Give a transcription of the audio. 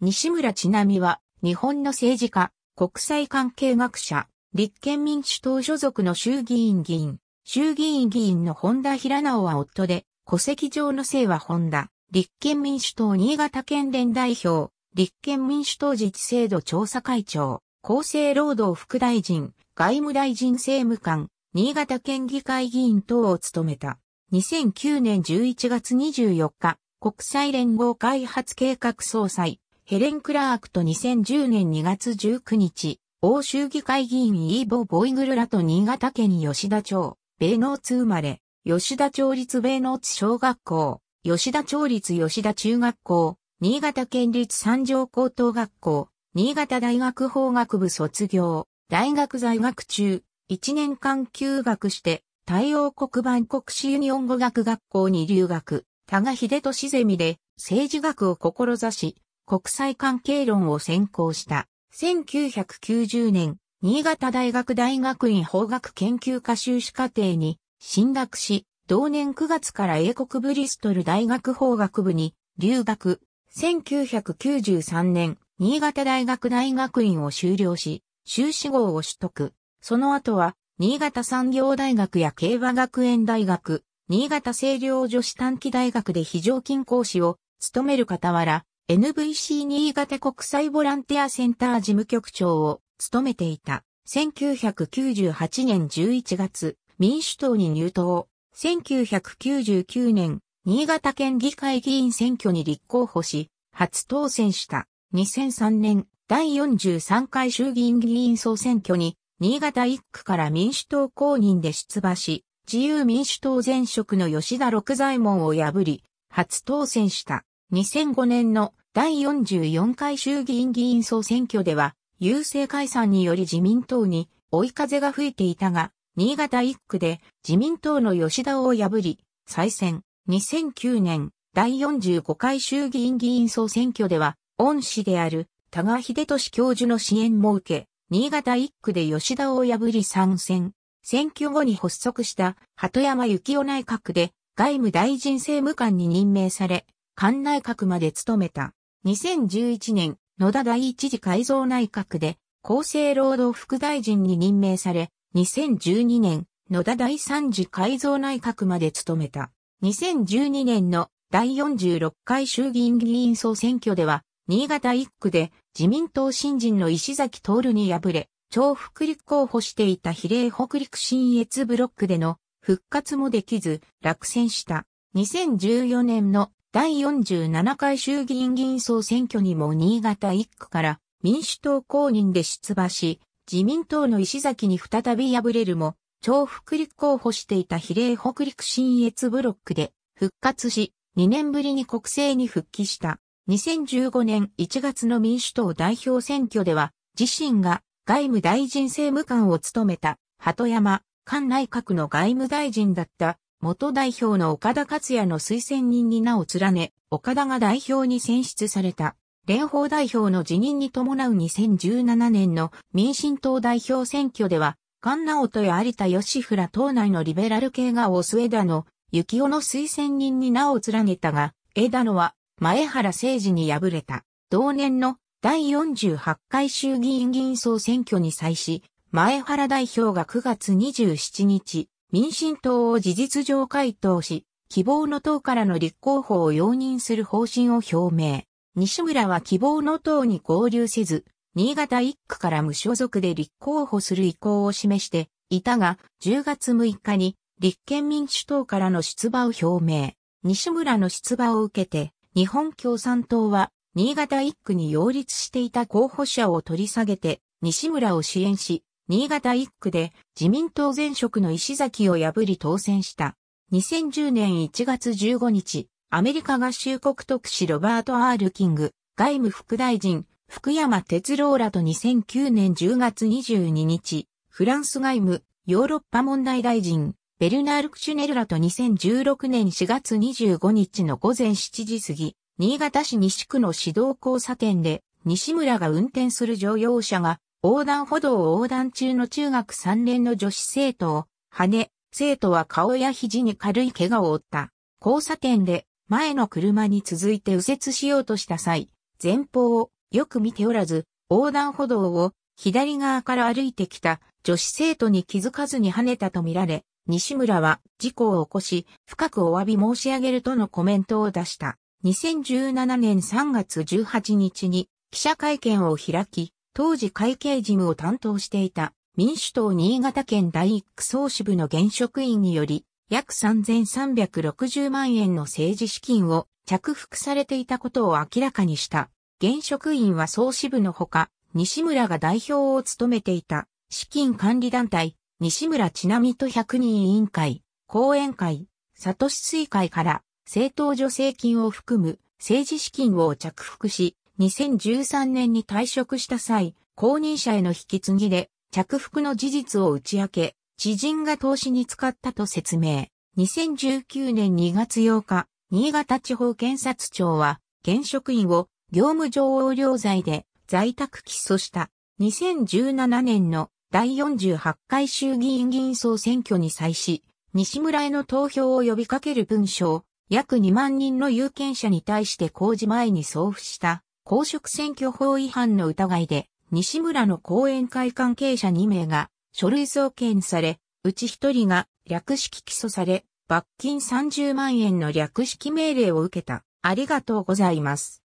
西村ちなみは、日本の政治家、国際関係学者、立憲民主党所属の衆議院議員、衆議院議員の本田平直は夫で、戸籍上の姓は本田、立憲民主党新潟県連代表、立憲民主党自治制度調査会長、厚生労働副大臣、外務大臣政務官、新潟県議会議員等を務めた。2009年11月24日、国際連合開発計画総裁、ヘレン・クラークと2010年2月19日、欧州議会議員イーボ・ボイグルらと新潟県吉田町、米農津生まれ、吉田町立米農津小学校、吉田町立吉田中学校、新潟県立三条高等学校、新潟大学法学部卒業、大学在学中、1年間休学して、太陽黒板国士ユニオン語学学校に留学、多賀秀俊ゼミで政治学を志し、国際関係論を専攻した。1990年、新潟大学大学院法学研究科修士課程に進学し、同年9月から英国ブリストル大学法学部に留学。1993年、新潟大学大学院を修了し、修士号を取得。その後は、新潟産業大学や競馬学園大学、新潟清涼女子短期大学で非常勤講師を務める傍ら、NVC 新潟国際ボランティアセンター事務局長を務めていた。1998年11月、民主党に入党。1999年、新潟県議会議員選挙に立候補し、初当選した。2003年、第43回衆議院議員総選挙に、新潟1区から民主党公認で出馬し、自由民主党前職の吉田六左衛門を破り、初当選した。2005年の第44回衆議院議員総選挙では、優勢解散により自民党に追い風が吹いていたが、新潟1区で自民党の吉田を破り、再選。2009年第45回衆議院議員総選挙では、恩師である多賀秀俊教授の支援も受け、新潟1区で吉田を破り参戦。選挙後に発足した鳩山幸夫内閣で外務大臣政務官に任命され、官内閣まで務めた。2011年、野田第一次改造内閣で、厚生労働副大臣に任命され、2012年、野田第三次改造内閣まで務めた。2012年の第46回衆議院議員総選挙では、新潟1区で自民党新人の石崎徹に敗れ、超福利候補していた比例北陸新越ブロックでの復活もできず落選した。2014年の第47回衆議院議員総選挙にも新潟1区から民主党公認で出馬し、自民党の石崎に再び敗れるも、超福利候補していた比例北陸新越ブロックで復活し、2年ぶりに国政に復帰した。2015年1月の民主党代表選挙では、自身が外務大臣政務官を務めた、鳩山、菅内閣の外務大臣だった元代表の岡田克也の推薦人に名を連ね、岡田が代表に選出された。連邦代表の辞任に伴う2017年の民進党代表選挙では、菅直人や有田義ら党内のリベラル系が大ス枝野、幸男の推薦人に名を連ねたが、枝野は前原誠二に敗れた。同年の第48回衆議院議員総選挙に際し、前原代表が9月27日、民進党を事実上回答し、希望の党からの立候補を容認する方針を表明。西村は希望の党に合流せず、新潟1区から無所属で立候補する意向を示していたが、10月6日に立憲民主党からの出馬を表明。西村の出馬を受けて、日本共産党は、新潟1区に擁立していた候補者を取り下げて、西村を支援し、新潟1区で自民党前職の石崎を破り当選した。2010年1月15日、アメリカ合衆国特使ロバート・アール・キング、外務副大臣、福山哲郎らと2009年10月22日、フランス外務、ヨーロッパ問題大臣、ベルナール・クシュネルらと2016年4月25日の午前7時過ぎ、新潟市西区の指導交差点で、西村が運転する乗用車が横断歩道を横断中の中学3年の女子生徒を、跳ね、生徒は顔や肘に軽い怪我を負った。交差点で、前の車に続いて右折しようとした際、前方をよく見ておらず、横断歩道を左側から歩いてきた女子生徒に気づかずに跳ねたとみられ、西村は事故を起こし、深くお詫び申し上げるとのコメントを出した。2017年3月18日に記者会見を開き、当時会計事務を担当していた民主党新潟県第一区総支部の現職員により、約3360万円の政治資金を着服されていたことを明らかにした。現職員は総支部のほか、西村が代表を務めていた資金管理団体、西村ちなみと100人委員会、講演会、里市水会から政党助成金を含む政治資金を着服し、2013年に退職した際、後任者への引き継ぎで着服の事実を打ち明け、知人が投資に使ったと説明。2019年2月8日、新潟地方検察庁は、現職員を業務上横領罪で在宅起訴した。2017年の第48回衆議院議員総選挙に際し、西村への投票を呼びかける文書を約2万人の有権者に対して公示前に送付した公職選挙法違反の疑いで、西村の後援会関係者2名が書類送検され、うち1人が略式起訴され、罰金30万円の略式命令を受けた。ありがとうございます。